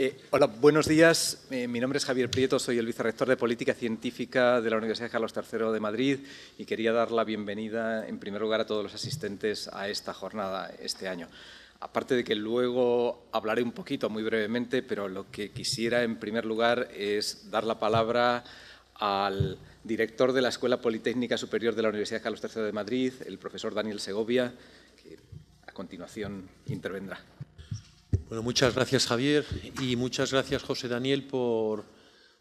Eh, hola, buenos días. Eh, mi nombre es Javier Prieto, soy el vicerrector de Política Científica de la Universidad Carlos III de Madrid y quería dar la bienvenida, en primer lugar, a todos los asistentes a esta jornada este año. Aparte de que luego hablaré un poquito, muy brevemente, pero lo que quisiera, en primer lugar, es dar la palabra al director de la Escuela Politécnica Superior de la Universidad Carlos III de Madrid, el profesor Daniel Segovia, que a continuación intervendrá. Bueno, muchas gracias Javier y muchas gracias José Daniel por,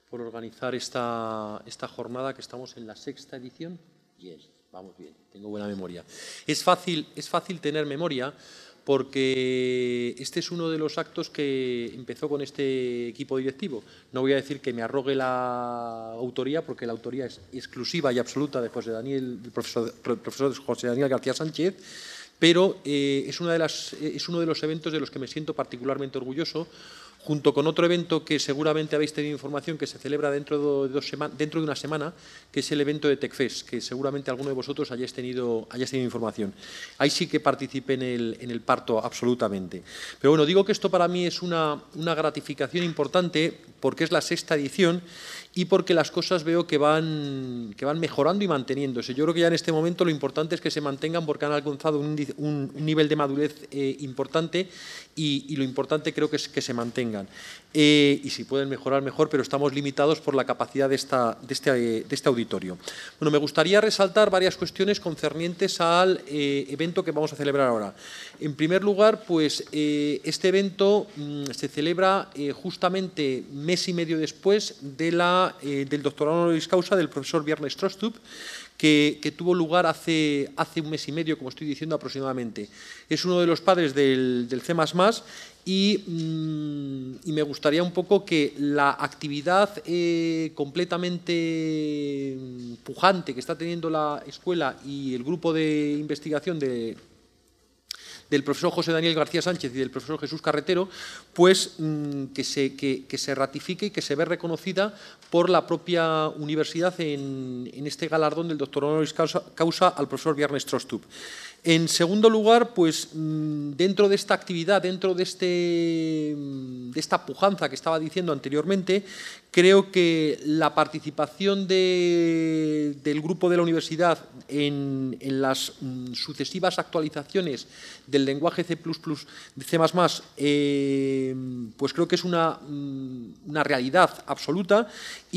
por organizar esta, esta, jornada que estamos en la sexta edición. vamos bien, tengo buena memoria. Es fácil, es fácil tener memoria porque este es uno de los actos que empezó con este equipo directivo. No voy a decir que me arrogue la autoría, porque la autoría es exclusiva y absoluta de José Daniel, del profesor, profesor José Daniel García Sánchez, pero eh, eh, es, uno de los eventos de los que me siento particularmente orgulloso, junto con otro evento que seguramente habéis tenido información que se celebra dentro de, una semana, que es el evento de TechFest, que seguramente alguno de vosotros hayáis tenido, información. Ahí sí que participé en el, parto absolutamente. Pero bueno, digo que esto para mí es una gratificación importante porque es la sexta edición y porque las cosas veo que van, que van mejorando y manteniéndose. Yo creo que ya en este momento lo importante es que se mantengan porque han alcanzado un, nivel de madurez eh, importante y, lo importante creo que es que se mantengan. Eh, y si pueden mejorar, mejor, pero estamos limitados por la capacidad de, esta, de, este, este auditorio. Bueno, me gustaría resaltar varias cuestiones concernientes al eh, evento que vamos a celebrar ahora. En primer lugar, pues este evento mm, se celebra justamente mes y medio después de la eh, del doctorado honoris causa del profesor Viernes Trostup, que, tuvo lugar hace, hace un mes y medio, como estoy diciendo aproximadamente. Es uno de los padres del, del C y, mm, y, me gustaría un poco que la actividad eh, completamente pujante que está teniendo la escuela y el grupo de investigación de, del profesor José Daniel García Sánchez y del profesor Jesús Carretero, pues mm, que se, que, se ratifique y que se ve reconocida por la propia universidad en, este galardón del doctor honoris causa, al profesor Viernes Trostup. En segundo lugar, pues mm, dentro de esta actividad, dentro de, este, mm, de esta pujanza que estaba diciendo anteriormente, creo que la participación del grupo de la universidad en, las mm, sucesivas actualizaciones del lenguaje C++, C++, eh, pues creo que es una, una realidad absoluta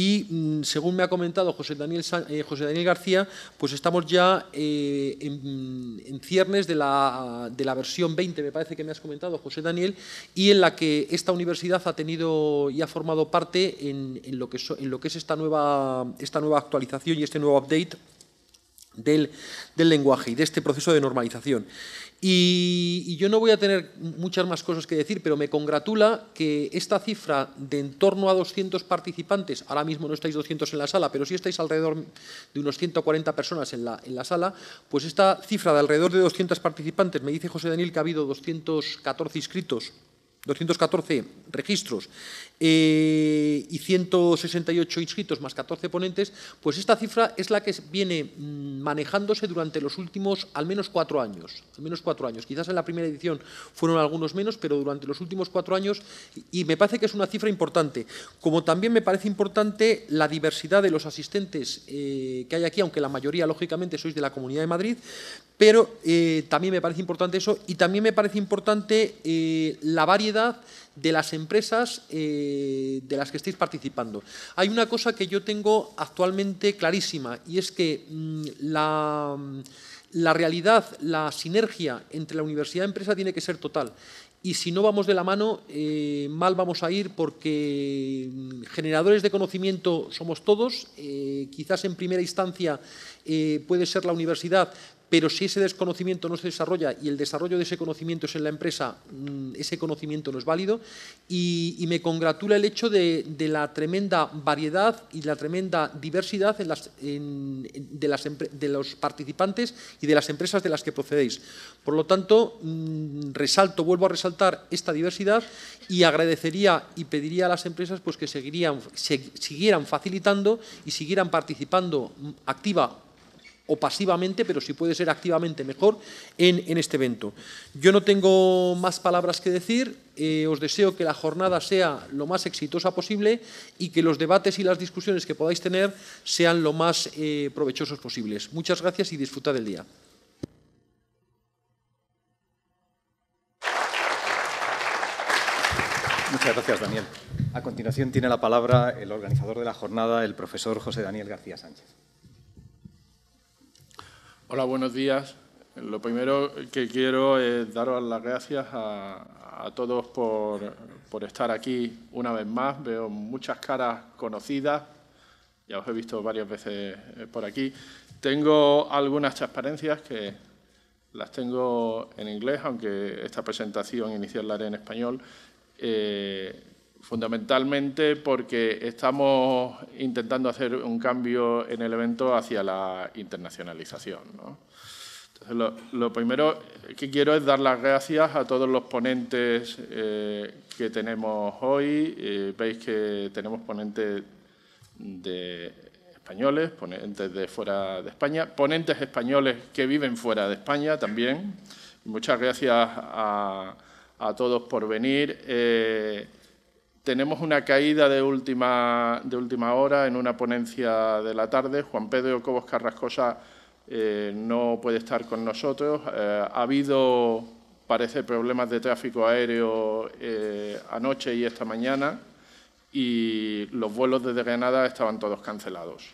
y mm, según me ha comentado José Daniel, eh, José Daniel García, pues estamos ya eh, en, ciernes de la, versión 20, me parece que me has comentado, José Daniel, y en la que esta universidad ha tenido y ha formado parte en, lo, que es esta nueva, actualización y este nuevo update del, lenguaje y de este proceso de normalización. Y, yo no voy a tener muchas más cosas que decir, pero me congratula que esta cifra de en torno a 200 participantes, ahora mismo no estáis 200 en la sala, pero sí estáis alrededor de unos 140 personas en la, en la sala, pues esta cifra de alrededor de 200 participantes, me dice José Daniel que ha habido 214 inscritos, 214 registros eh, y 168 inscritos más 14 ponentes, pues esta cifra es la que viene mm, manejándose durante los últimos al menos cuatro años. Al menos cuatro años. Quizás en la primera edición fueron algunos menos, pero durante los últimos cuatro años, y me parece que es una cifra importante. Como también me parece importante la diversidad de los asistentes eh, que hay aquí, aunque la mayoría, lógicamente, sois de la Comunidad de Madrid, pero eh, también me parece importante eso, y también me parece importante la variedad de las empresas eh, de las que estéis participando. Hay una cosa que yo tengo actualmente clarísima y es que mm, mm, la, realidad, la sinergia entre la universidad y la empresa tiene que ser total. Y si no vamos de la mano, eh, mal vamos a ir porque mm, generadores de conocimiento somos todos. Eh, quizás en primera instancia puede ser la universidad, pero si ese desconocimiento no se desarrolla y el desarrollo de ese conocimiento es en la empresa, mm, ese conocimiento no es válido. Y, me congratula el hecho de, la tremenda variedad y la tremenda diversidad de, los participantes y de las empresas de las que procedéis. Por lo tanto, mm, resalto, vuelvo a resaltar esta diversidad y agradecería y pediría a las empresas pues, que seguirían, siguieran facilitando y siguieran participando mm, activa o pasivamente, pero si puede ser activamente mejor en, este evento. Yo no tengo más palabras que decir, eh, os deseo que la jornada sea lo más exitosa posible y que los debates y las discusiones que podáis tener sean lo más eh, provechosos posibles. Muchas gracias y disfrutad del día. Muchas gracias, Daniel. A continuación tiene la palabra el organizador de la jornada, el profesor José Daniel García Sánchez. Hola, buenos días. Lo primero que quiero es daros las gracias a, todos por, por, estar aquí una vez más. Veo muchas caras conocidas, ya os he visto varias veces eh, por aquí. Tengo algunas transparencias que las tengo en inglés, aunque esta presentación inicial la haré en español. Eh, fundamentalmente porque estamos intentando hacer un cambio en el evento hacia la internacionalización. lo, primero que quiero es dar las gracias a todos los ponentes eh, que tenemos hoy. Eh, veis que tenemos ponentes de españoles, ponentes de fuera de España, ponentes españoles que viven fuera de España también. Muchas gracias a, todos por venir. Eh, tenemos una caída de última, de última hora en una ponencia de la tarde. Juan Pedro Cobos Carrascosa eh, no puede estar con nosotros. Eh, ha habido, parece, problemas de tráfico aéreo eh, anoche y esta mañana y los vuelos desde Granada estaban todos cancelados.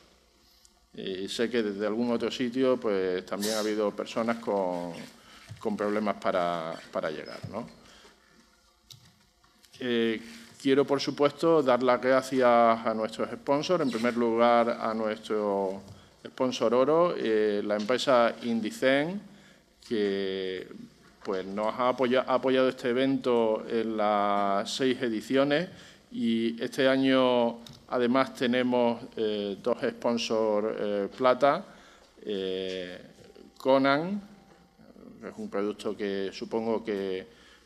Y sé que desde algún otro sitio pues, también ha habido personas con, problemas para, llegar. ¿no? Quiero, por supuesto, dar las gracias a nuestros sponsors. En primer lugar, a nuestro sponsor oro, eh, la empresa Indicen, que pues, nos ha apoyado, este evento en las seis ediciones y este año además tenemos eh, dos sponsors eh, plata, Conan, que es un producto que supongo que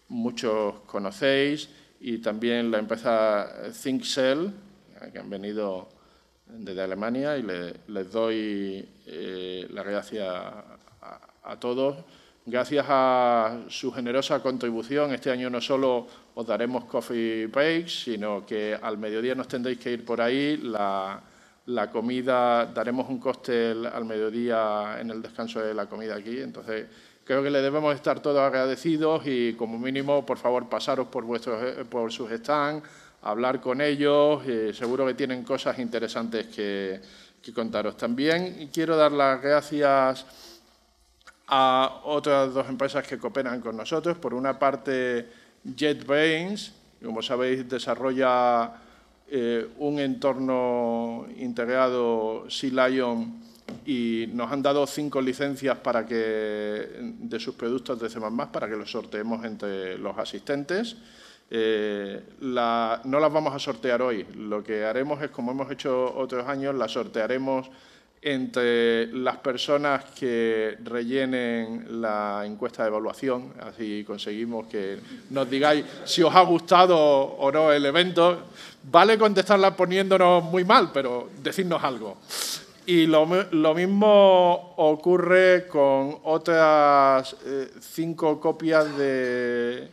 muchos conocéis, y también la empresa ThinkCell, que han venido desde Alemania y les doy eh, las gracias a, todos. Gracias a su generosa contribución, este año no solo os daremos coffee breaks, sino que al mediodía nos tendréis que ir por ahí. La, comida, daremos un cóctel al mediodía en el descanso de la comida aquí. Entonces, Creo que le debemos estar todos agradecidos y, como mínimo, por favor, pasaros por, vuestros, eh, por sus stands, hablar con ellos. Eh, seguro que tienen cosas interesantes que, contaros. También Y quiero dar las gracias a otras dos empresas que cooperan con nosotros. Por una parte, JetBrains, como sabéis, desarrolla eh, un entorno integrado Sea y nos han dado cinco licencias para que, de sus productos de C++ para que los sorteemos entre los asistentes. Eh, no las vamos a sortear hoy. Lo que haremos es, como hemos hecho otros años, las sortearemos entre las personas que rellenen la encuesta de evaluación, así conseguimos que nos digáis si os ha gustado o no el evento. Vale contestarla poniéndonos muy mal, pero decidnos algo. Y lo, mismo ocurre con otras eh, cinco copias de,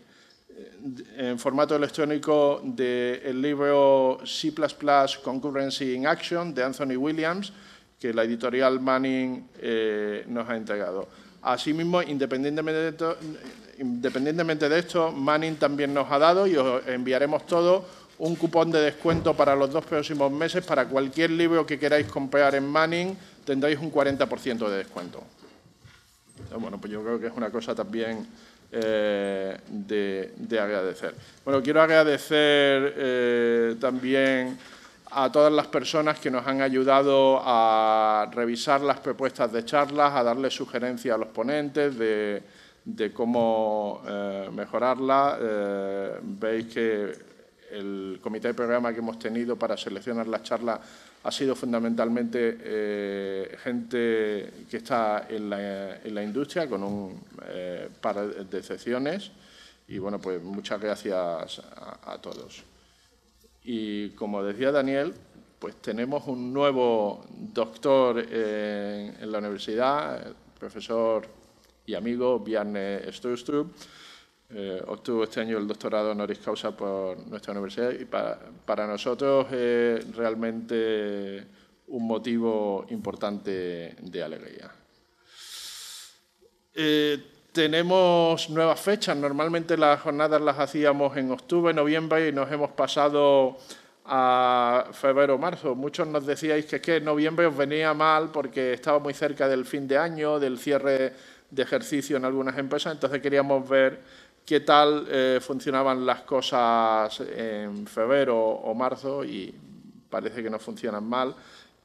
en formato electrónico del libro C++ Concurrency in Action de Anthony Williams, que la editorial Manning eh, nos ha entregado. Asimismo, independientemente de, independientemente de esto, Manning también nos ha dado, y os enviaremos todo, un cupón de descuento para los dos próximos meses. Para cualquier libro que queráis comprar en Manning tendréis un 40% de descuento. Ah, bueno, pues yo creo que es una cosa también eh, de, agradecer. Bueno, quiero agradecer eh, también a todas las personas que nos han ayudado a revisar las propuestas de charlas, a darle sugerencias a los ponentes de, cómo eh, mejorarla. Eh, veis que el comité de programa que hemos tenido para seleccionar las charlas ha sido fundamentalmente eh, gente que está en la, industria con un eh, par de excepciones y bueno, pues muchas gracias a, todos. Y como decía Daniel, pues tenemos un nuevo doctor eh, en, la universidad, profesor y amigo Bjarne Sturstrup, eh, obtuvo este año el doctorado honoris causa por nuestra universidad y para, nosotros es realmente un motivo importante de alegría. Eh, tenemos nuevas fechas. Normalmente las jornadas las hacíamos en octubre, noviembre y nos hemos pasado a febrero, marzo. Muchos nos decíais que, que noviembre os venía mal porque estaba muy cerca del fin de año, del cierre de ejercicio en algunas empresas, entonces queríamos ver qué tal eh, funcionaban las cosas en febrero o marzo y parece que no funcionan mal.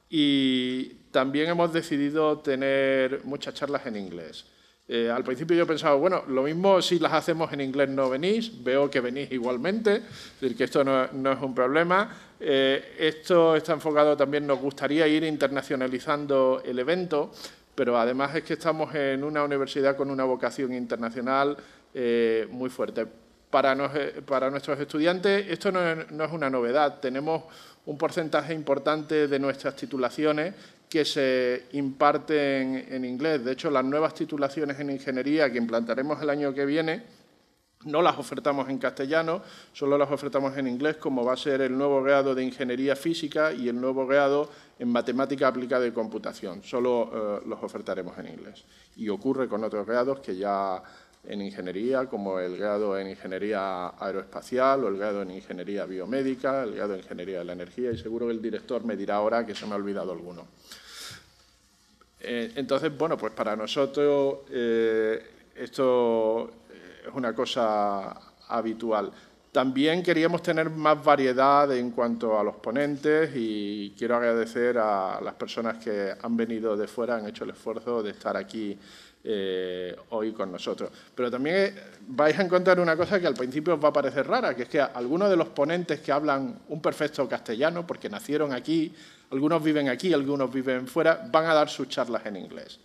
Y también hemos decidido tener muchas charlas en inglés. Eh, al principio yo pensaba, bueno, lo mismo si las hacemos en inglés no venís, veo que venís igualmente, es decir, que esto no, es un problema. Eh, esto está enfocado también, nos gustaría ir internacionalizando el evento, pero además es que estamos en una universidad con una vocación internacional eh, muy fuerte. Para, eh, para, nuestros estudiantes esto no es, una novedad. Tenemos un porcentaje importante de nuestras titulaciones que se imparten en inglés. De hecho, las nuevas titulaciones en ingeniería que implantaremos el año que viene no las ofertamos en castellano, solo las ofertamos en inglés, como va a ser el nuevo grado de Ingeniería Física y el nuevo grado en Matemática Aplicada y Computación. Solo eh, los ofertaremos en inglés. Y ocurre con otros grados que ya en ingeniería, como el grado en ingeniería aeroespacial o el grado en ingeniería biomédica, el grado en ingeniería de la energía, y seguro que el director me dirá ahora que se me ha olvidado alguno. Eh, entonces, bueno, pues para nosotros eh, esto eh, es una cosa habitual. También queríamos tener más variedad en cuanto a los ponentes y quiero agradecer a las personas que han venido de fuera, han hecho el esfuerzo de estar aquí eh, hoy con nosotros. Pero también eh, vais a encontrar una cosa que al principio os va a parecer rara, que es que algunos de los ponentes que hablan un perfecto castellano, porque nacieron aquí, algunos viven aquí, algunos viven fuera, van a dar sus charlas en inglés.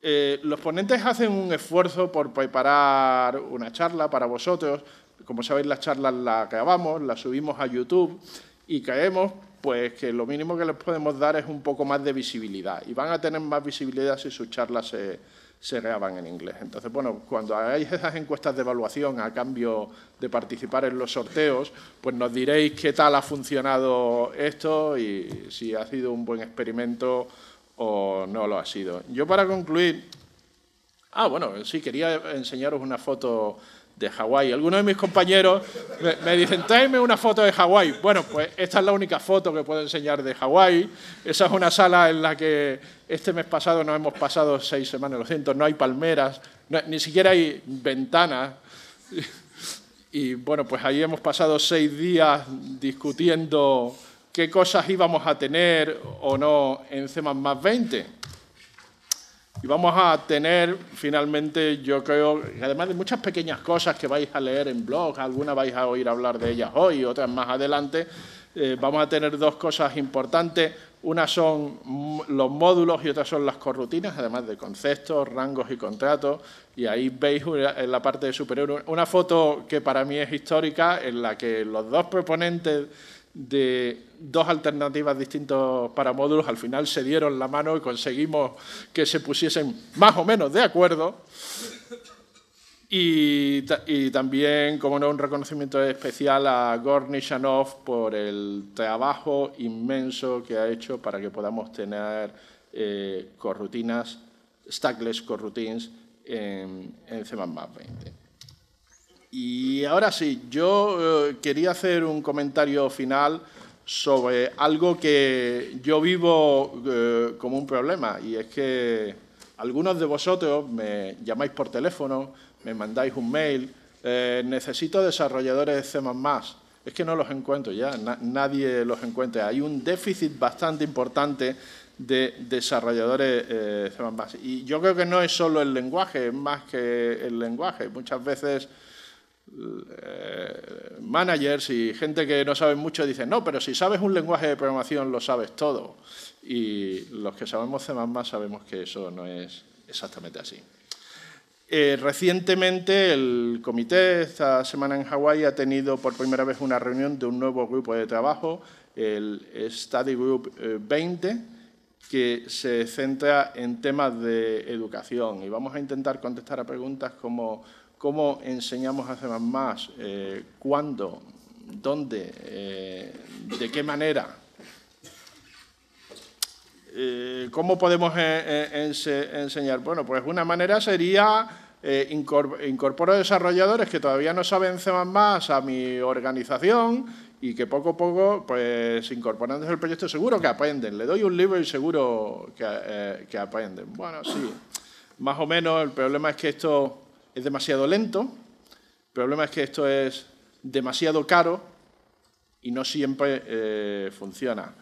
Eh, los ponentes hacen un esfuerzo por preparar una charla para vosotros. Como sabéis, las charlas las acabamos, las subimos a YouTube y caemos pues que lo mínimo que les podemos dar es un poco más de visibilidad. Y van a tener más visibilidad si sus charlas se, se graban en inglés. Entonces, bueno, cuando hagáis esas encuestas de evaluación a cambio de participar en los sorteos, pues nos diréis qué tal ha funcionado esto y si ha sido un buen experimento o no lo ha sido. Yo para concluir, ah, bueno, sí, quería enseñaros una foto de Hawái. Algunos de mis compañeros me, dicen, tráeme una foto de Hawái. Bueno, pues esta es la única foto que puedo enseñar de Hawái. Esa es una sala en la que este mes pasado nos hemos pasado seis semanas, lo siento, no hay palmeras, ni siquiera hay ventanas. Y bueno, pues ahí hemos pasado seis días discutiendo qué cosas íbamos a tener o no en más 20. Y vamos a tener finalmente, yo creo, además de muchas pequeñas cosas que vais a leer en blog, algunas vais a oír hablar de ellas hoy, otras más adelante, eh, vamos a tener dos cosas importantes. Una son los módulos y otras son las corrutinas, además de conceptos, rangos y contratos. Y ahí veis en la parte superior una foto que para mí es histórica, en la que los dos proponentes de dos alternativas distintas para módulos, al final se dieron la mano y conseguimos que se pusiesen más o menos de acuerdo. Y, también, como no, un reconocimiento especial a Gornishanov por el trabajo inmenso que ha hecho para que podamos tener eh, corrutinas, stackless corrutines en, en C++ 20. Y ahora sí, yo eh, quería hacer un comentario final sobre algo que yo vivo eh, como un problema y es que algunos de vosotros me llamáis por teléfono, me mandáis un mail, eh, necesito desarrolladores de C++. Es que no los encuentro ya, nadie los encuentra. Hay un déficit bastante importante de desarrolladores C++. Y yo creo que no es solo el lenguaje, es más que el lenguaje. Muchas veces eh, managers y gente que no sabe mucho dicen, no, pero si sabes un lenguaje de programación lo sabes todo. Y los que sabemos C++ sabemos que eso no es exactamente así. Eh, recientemente el comité, esta semana en Hawái, ha tenido por primera vez una reunión de un nuevo grupo de trabajo, el Study Group 20, eh, que se centra en temas de educación. Y vamos a intentar contestar a preguntas como cómo enseñamos a hacer más, eh, cuándo, dónde, eh, de qué manera, eh, cómo podemos enseñar. Bueno, pues una manera sería incorporar desarrolladores que todavía no saben C++ a mi organización y que poco a poco, pues incorporándose el proyecto, seguro que aprenden. Le doy un libro y seguro que, que aprenden. Bueno, sí, más o menos el problema es que esto es demasiado lento. El problema es que esto es demasiado caro y no siempre eh, funciona.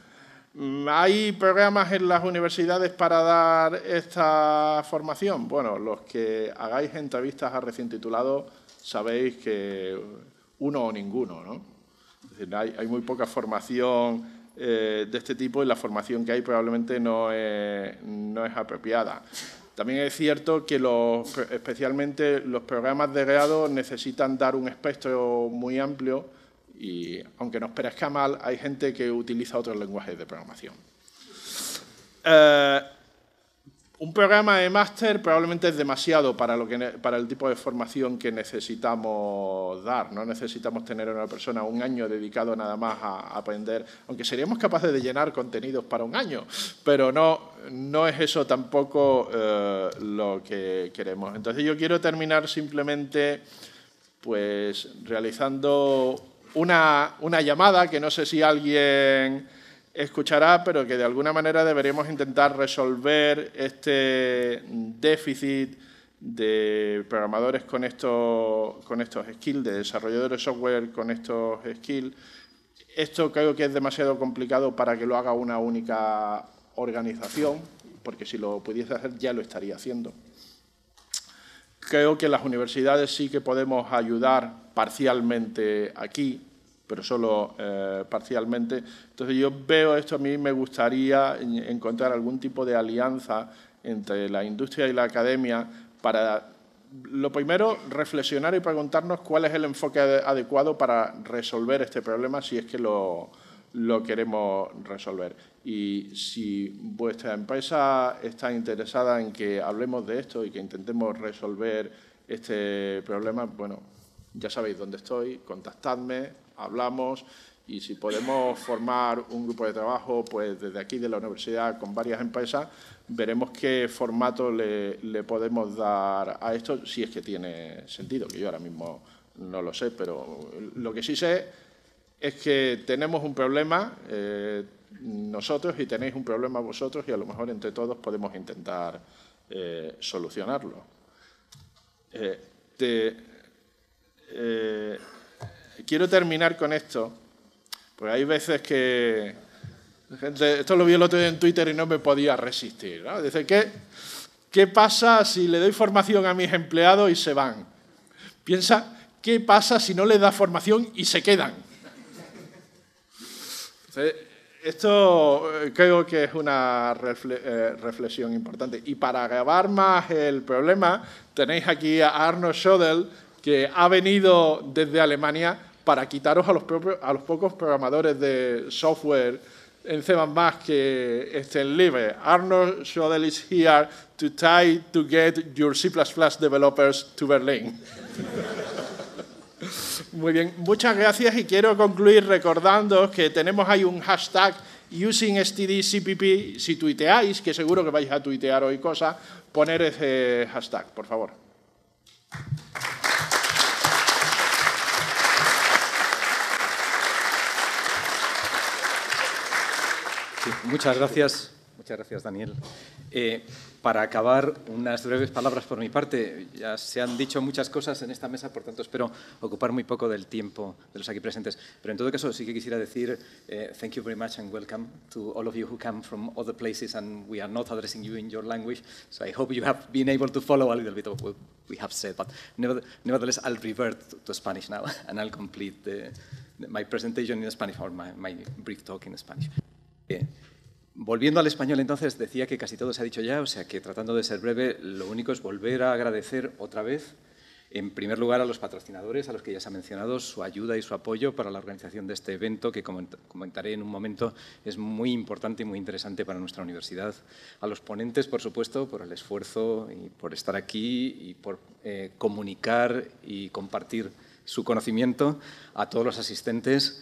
Mm, ¿Hay programas en las universidades para dar esta formación? Bueno, los que hagáis entrevistas a recién titulados sabéis que uno o ninguno, ¿no? Es decir, hay, muy poca formación eh, de este tipo y la formación que hay probablemente no es, no es apropiada. También es cierto que los, especialmente los programas de grado necesitan dar un espectro muy amplio y, aunque nos parezca mal, hay gente que utiliza otros lenguajes de programación. Eh, un programa de máster probablemente es demasiado para, lo que, para el tipo de formación que necesitamos dar. No necesitamos tener a una persona un año dedicado nada más a aprender, aunque seríamos capaces de llenar contenidos para un año, pero no, no es eso tampoco eh, lo que queremos. Entonces yo quiero terminar simplemente pues, realizando una, una llamada que no sé si alguien escuchará, pero que de alguna manera deberíamos intentar resolver este déficit de programadores con estos, con estos skills, de desarrolladores de software con estos skills. Esto creo que es demasiado complicado para que lo haga una única organización, porque si lo pudiese hacer ya lo estaría haciendo. Creo que las universidades sí que podemos ayudar parcialmente aquí, pero solo eh, parcialmente. Entonces yo veo esto, a mí me gustaría encontrar algún tipo de alianza entre la industria y la academia para, lo primero, reflexionar y preguntarnos cuál es el enfoque adecuado para resolver este problema si es que lo, lo queremos resolver. Y si vuestra empresa está interesada en que hablemos de esto y que intentemos resolver este problema, bueno, ya sabéis dónde estoy, contactadme, hablamos y si podemos formar un grupo de trabajo pues desde aquí de la universidad con varias empresas, veremos qué formato le, podemos dar a esto, si es que tiene sentido, que yo ahora mismo no lo sé, pero lo que sí sé es que tenemos un problema eh, nosotros y tenéis un problema vosotros y a lo mejor entre todos podemos intentar eh, solucionarlo. Eh, eh Quiero terminar con esto, porque hay veces que... esto lo vi el otro día en Twitter y no me podía resistir. Dice, ¿qué, ¿qué pasa si le doy formación a mis empleados y se van? Piensa, ¿qué pasa si no le da formación y se quedan? esto eh, creo que es una eh, reflexión importante. Y para agravar más el problema, tenéis aquí a Arno Schodel, que ha venido desde Alemania para quitaros a los, pocos programadores de software en C++ que estén libres. Arnold Schodel is here to try to get your C++ developers to Berlin. Muy bien, muchas gracias y quiero concluir recordando que tenemos ahí un hashtag usingstdcpp, si tuiteáis, que seguro que vais a tuitear hoy cosas, poner ese hashtag, por favor. muchas gracias. Muchas gracias, Daniel. Eh, para acabar, unas breves palabras por mi parte. Ya se han dicho muchas cosas en esta mesa, por tanto espero ocupar muy poco del tiempo de los aquí presentes. Pero en todo caso sí que quisiera decir eh, thank you very much and welcome to all of you who come from other places and we are not addressing you in your language. So I hope you have been able to follow a little bit of what we have said. But nevertheless, I'll revert to Spanish now and I'll complete my presentation in Spanish or my brief talk in Spanish. Volviendo al español, entonces, decía que casi todo se ha dicho ya, o sea que tratando de ser breve, lo único es volver a agradecer otra vez, en primer lugar, a los patrocinadores, a los que ya se ha mencionado, su ayuda y su apoyo para la organización de este evento, que como comentaré en un momento, es muy importante y muy interesante para nuestra universidad. A los ponentes, por supuesto, por el esfuerzo y por estar aquí y por eh, comunicar y compartir su conocimiento. A todos los asistentes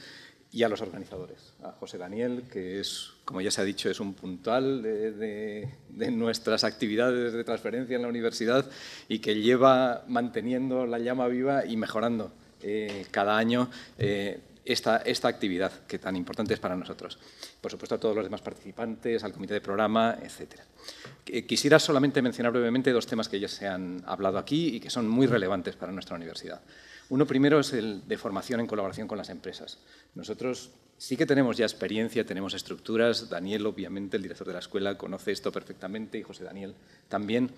y a los organizadores, a José Daniel, que es, como ya se ha dicho, es un puntual de, nuestras actividades de transferencia en la universidad y que lleva manteniendo la llama viva y mejorando eh, cada año eh, esta, esta, actividad que tan importante es para nosotros. Por supuesto, a todos los demás participantes, al comité de programa, etc. Eh, quisiera solamente mencionar brevemente dos temas que ya se han hablado aquí y que son muy relevantes para nuestra universidad. Uno primero es el de formación en colaboración con las empresas. Nosotros sí que tenemos ya experiencia, tenemos estructuras. Daniel, obviamente, el director de la escuela, conoce esto perfectamente y José Daniel también.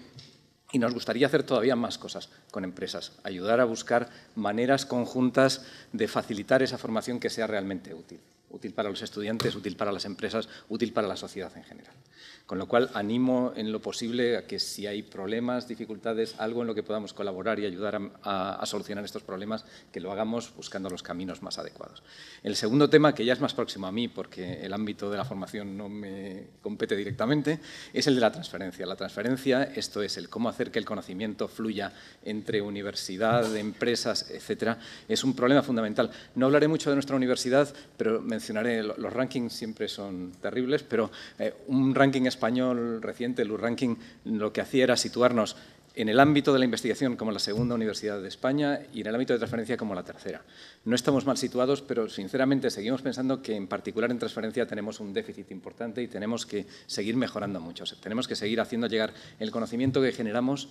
Y nos gustaría hacer todavía más cosas con empresas, ayudar a buscar maneras conjuntas de facilitar esa formación que sea realmente útil útil para los estudiantes, útil para las empresas, útil para la sociedad en general. Con lo cual, animo en lo posible a que si hay problemas, dificultades, algo en lo que podamos colaborar y ayudar a, solucionar estos problemas, que lo hagamos buscando los caminos más adecuados. El segundo tema, que ya es más próximo a mí, porque el ámbito de la formación no me compete directamente, es el de la transferencia. La transferencia, esto es el cómo hacer que el conocimiento fluya entre universidad, empresas, etcétera, es un problema fundamental. No hablaré mucho de nuestra universidad, pero me mencionaré, los rankings siempre son terribles, pero eh, un ranking español reciente, el ranking lo que hacía era situarnos en el ámbito de la investigación como la segunda universidad de España y en el ámbito de transferencia como la tercera. No estamos mal situados, pero sinceramente seguimos pensando que en particular en transferencia tenemos un déficit importante y tenemos que seguir mejorando mucho. tenemos que seguir haciendo llegar el conocimiento que generamos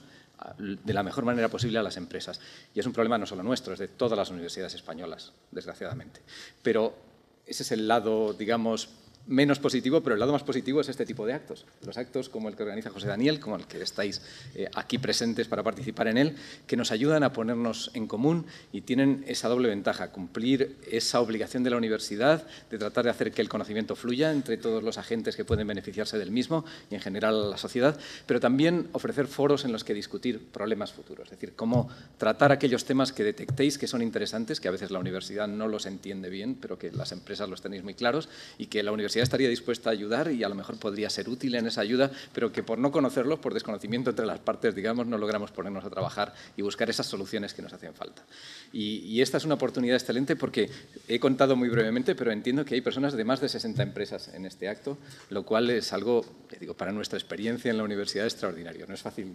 de la mejor manera posible a las empresas. Y es un problema no solo nuestro, es de todas las universidades españolas, desgraciadamente. Pero ese es el lado, digamos, menos positivo, pero el lado más positivo es este tipo de actos. Los actos como el que organiza José Daniel, como el que estáis eh, aquí presentes para participar en él, que nos ayudan a ponernos en común y tienen esa doble ventaja, cumplir esa obligación de la universidad de tratar de hacer que el conocimiento fluya entre todos los agentes que pueden beneficiarse del mismo y en general la sociedad, pero también ofrecer foros en los que discutir problemas futuros, es decir, cómo tratar aquellos temas que detectéis que son interesantes, que a veces la universidad no los entiende bien, pero que las empresas los tenéis muy claros y que la universidad ya estaría dispuesta a ayudar y a lo mejor podría ser útil en esa ayuda, pero que por no conocerlos, por desconocimiento entre las partes, digamos, no logramos ponernos a trabajar y buscar esas soluciones que nos hacen falta. Y, esta es una oportunidad excelente porque he contado muy brevemente, pero entiendo que hay personas de más de 60 empresas en este acto, lo cual es algo, digo, para nuestra experiencia en la universidad extraordinario. No es fácil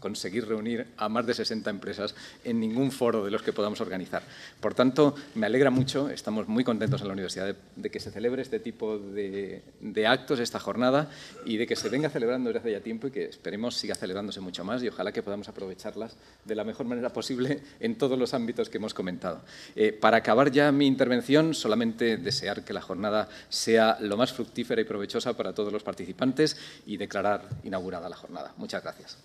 conseguir reunir a más de 60 empresas en ningún foro de los que podamos organizar. Por tanto, me alegra mucho, estamos muy contentos en la universidad de, que se celebre este tipo de, actos, esta jornada, y de que se venga celebrando desde hace ya tiempo y que esperemos siga celebrándose mucho más y ojalá que podamos aprovecharlas de la mejor manera posible en todos los ámbitos que hemos comentado. Eh, para acabar ya mi intervención, solamente desear que la jornada sea lo más fructífera y provechosa para todos los participantes y declarar inaugurada la jornada. Muchas gracias.